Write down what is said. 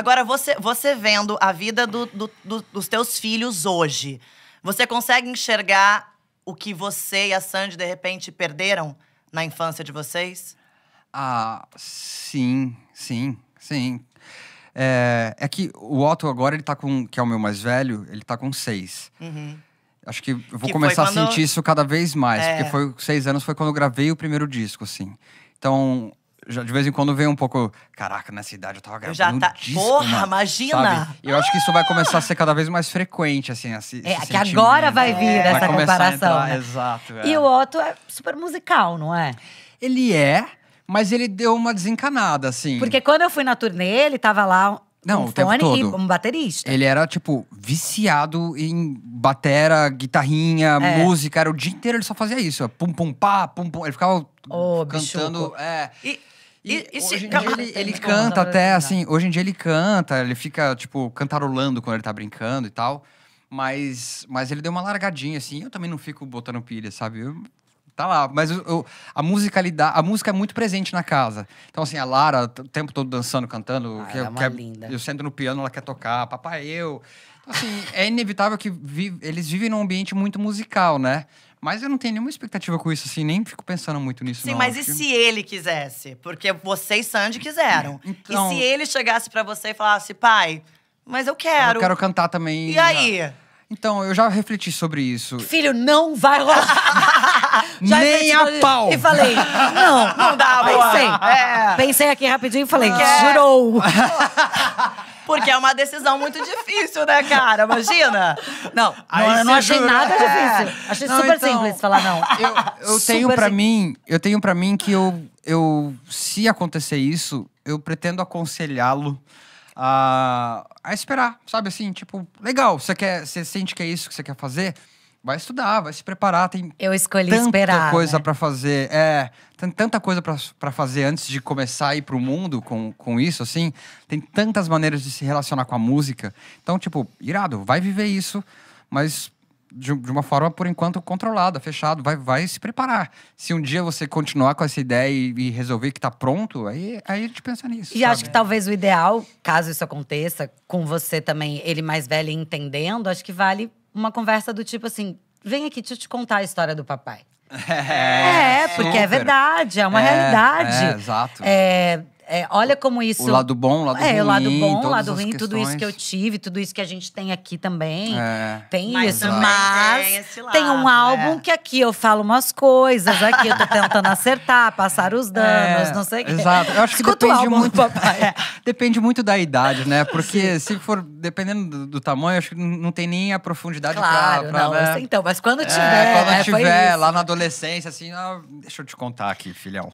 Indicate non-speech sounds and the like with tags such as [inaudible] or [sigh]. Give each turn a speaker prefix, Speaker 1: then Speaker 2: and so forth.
Speaker 1: Agora, você, você vendo a vida do, do, do, dos teus filhos hoje, você consegue enxergar o que você e a Sandy, de repente, perderam na infância de vocês? Ah,
Speaker 2: sim, sim, sim. É, é que o Otto agora, ele tá com. Que é o meu mais velho, ele tá com seis. Uhum. Acho que eu vou que começar quando... a sentir isso cada vez mais. É. Porque foi seis anos foi quando eu gravei o primeiro disco, assim. Então, já de vez em quando vem um pouco, caraca, nessa idade eu tava gravando. Eu já tá. Disco, Porra, mano, imagina! Sabe? E eu acho que isso vai começar a ser cada vez mais frequente, assim. assim é, esse que agora vai vir é. essa vai comparação. Entrar, né? Exato. É. E o
Speaker 1: Otto é super musical, não é? Ele é, mas ele deu uma desencanada, assim. Porque quando eu fui na turnê, ele tava lá não, um o tempo todo. e um baterista.
Speaker 2: Ele era, tipo, viciado em batera, guitarrinha, é. música. Era o dia inteiro ele só fazia isso. Pum, pum, pá, pum, pum. Ele ficava oh, cantando. É. E e, e hoje em dia ele, ele canta até, assim, hoje em dia ele canta, ele fica, tipo, cantarolando quando ele tá brincando e tal. Mas, mas ele deu uma largadinha, assim. Eu também não fico botando pilha, sabe? Eu, tá lá. Mas eu, eu, a musicalidade, a música é muito presente na casa. Então, assim, a Lara, o tempo todo dançando, cantando. Ah, que, é uma linda. Eu sento no piano, ela quer tocar, papai eu. Então, assim, é inevitável que vi, eles vivem num ambiente muito musical, né? Mas eu não tenho nenhuma expectativa com isso, assim, nem fico pensando muito nisso. Sim, não, mas e se
Speaker 1: ele quisesse? Porque você e Sandy quiseram. Então... [laughs] E se então ele chegasse para você e falasse, pai, mas eu quero. Eu quero cantar
Speaker 2: também. E aí? Então, eu já refleti sobre isso.
Speaker 1: Filho, não vai rolar. [laughs] Nem a pau. E falei, não, [laughs] não dá, pensei. É. Pensei aqui rapidinho e falei, girou. Porque é uma decisão muito difícil, né, cara? Imagina. Não, não eu não achei jura. nada difícil. É. Achei não, super então, simples falar não. Eu, eu tenho para
Speaker 2: mim, eu tenho para mim que eu, eu se acontecer isso, eu pretendo aconselhá-lo a, a esperar, sabe assim, tipo, legal, você quer, você sente que é isso que você quer fazer? vai estudar, vai se preparar. Tem eu escolhi tanta esperar, né? coisa né? para fazer. É, tem tanta coisa para fazer antes de começar a ir pro mundo com, com isso, assim. Tem tantas maneiras de se relacionar com a música. Então, tipo, irado, vai viver isso, mas de, de uma forma, por enquanto, controlada, fechado. Vai, vai se preparar. Se um dia você continuar com essa ideia e, e resolver que tá pronto, aí,
Speaker 1: aí a gente pensa nisso. E sabe? acho que talvez o ideal, caso isso aconteça, com você também, ele mais velho entendendo, acho que vale uma conversa do tipo assim: vem aqui, deixa eu te contar a história do papai. [laughs] É, é porque é verdade, é uma é, realidade. É, exato. É, é, olha como isso. O lado bom, o lado é, ruim. É, o lado bom, o lado ruim, tudo isso que eu tive, tudo isso que a gente tem aqui também. É. Tem mas isso. Mas tem, tem um é. álbum é. que aqui eu falo umas coisas, aqui eu tô tentando [laughs] acertar, passar os é, danos, não sei o quê. Exato. Eu acho que Escuta depende muito.
Speaker 2: Papai. [laughs] É, depende muito da idade, né? Porque Sim. se for, dependendo do, do, tamanho, acho que não tem nem a profundidade claro, pra. pra não, né? Então, mas quando tiver. quando tiver, lá na adolescência, assim, deixa eu te contar aqui, filhão.